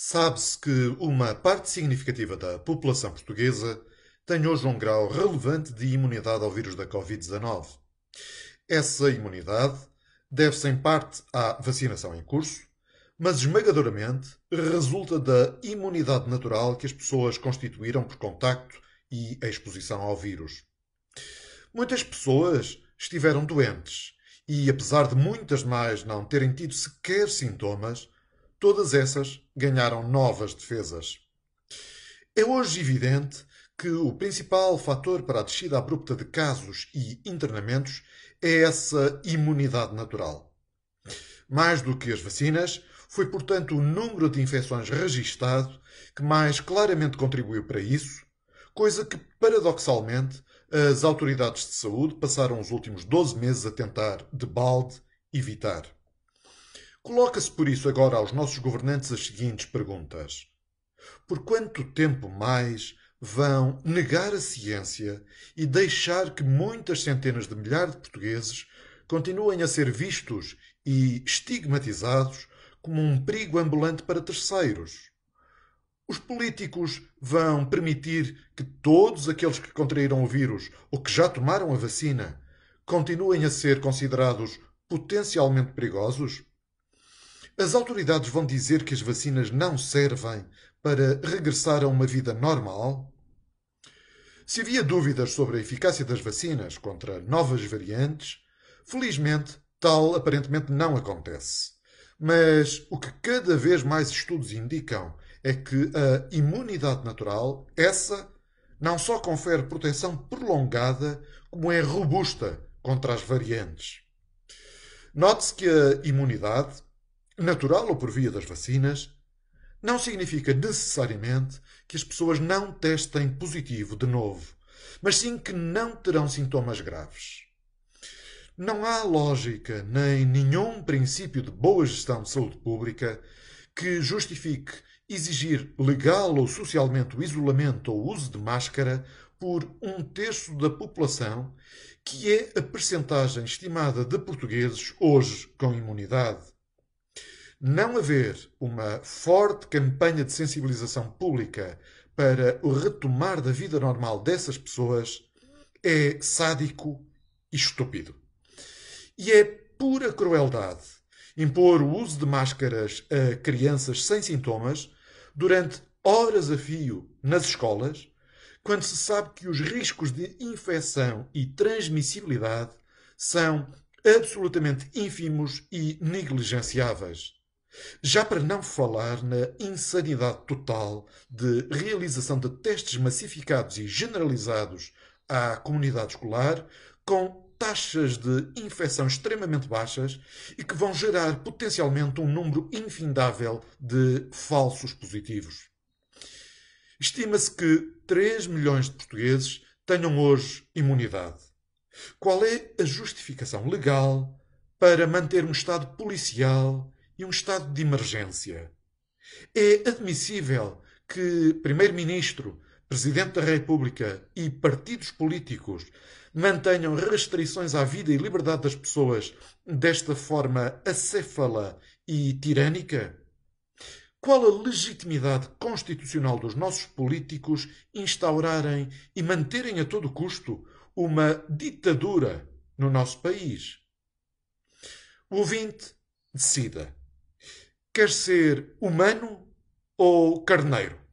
Sabe-se que uma parte significativa da população portuguesa tem hoje um grau relevante de imunidade ao vírus da Covid-19. Essa imunidade deve-se em parte à vacinação em curso, mas esmagadoramente resulta da imunidade natural que as pessoas constituíram por contacto e exposição ao vírus. Muitas pessoas estiveram doentes e, apesar de muitas mais não terem tido sequer sintomas, todas essas ganharam novas defesas. É hoje evidente que o principal fator para a descida abrupta de casos e internamentos é essa imunidade natural. Mais do que as vacinas, foi portanto o número de infecções registado que mais claramente contribuiu para isso, coisa que, paradoxalmente, as autoridades de saúde passaram os últimos 12 meses a tentar, de balde, evitar. Coloca-se por isso agora aos nossos governantes as seguintes perguntas: Por quanto tempo mais vão negar a ciência e deixar que muitas centenas de milhares de portugueses continuem a ser vistos e estigmatizados como um perigo ambulante para terceiros? Os políticos vão permitir que todos aqueles que contraíram o vírus ou que já tomaram a vacina continuem a ser considerados potencialmente perigosos? As autoridades vão dizer que as vacinas não servem para regressar a uma vida normal? Se havia dúvidas sobre a eficácia das vacinas contra novas variantes, felizmente tal aparentemente não acontece. Mas o que cada vez mais estudos indicam é que a imunidade natural, essa, não só confere proteção prolongada, como é robusta contra as variantes. Note-se que a imunidade natural ou por via das vacinas, não significa necessariamente que as pessoas não testem positivo de novo, mas sim que não terão sintomas graves. Não há lógica nem nenhum princípio de boa gestão de saúde pública que justifique exigir legal ou socialmente o isolamento ou uso de máscara por um terço da população, que é a percentagem estimada de portugueses hoje com imunidade não haver uma forte campanha de sensibilização pública para o retomar da vida normal dessas pessoas é sádico e estúpido. E é pura crueldade impor o uso de máscaras a crianças sem sintomas durante horas a fio nas escolas, quando se sabe que os riscos de infecção e transmissibilidade são absolutamente ínfimos e negligenciáveis. Já para não falar na insanidade total de realização de testes massificados e generalizados à comunidade escolar, com taxas de infecção extremamente baixas e que vão gerar potencialmente um número infindável de falsos positivos. Estima-se que 3 milhões de portugueses tenham hoje imunidade. Qual é a justificação legal para manter um Estado policial e um estado de emergência. É admissível que Primeiro-Ministro, Presidente da República e partidos políticos mantenham restrições à vida e liberdade das pessoas desta forma acéfala e tirânica? Qual a legitimidade constitucional dos nossos políticos instaurarem e manterem a todo custo uma ditadura no nosso país? O ouvinte decida quer ser humano ou carneiro?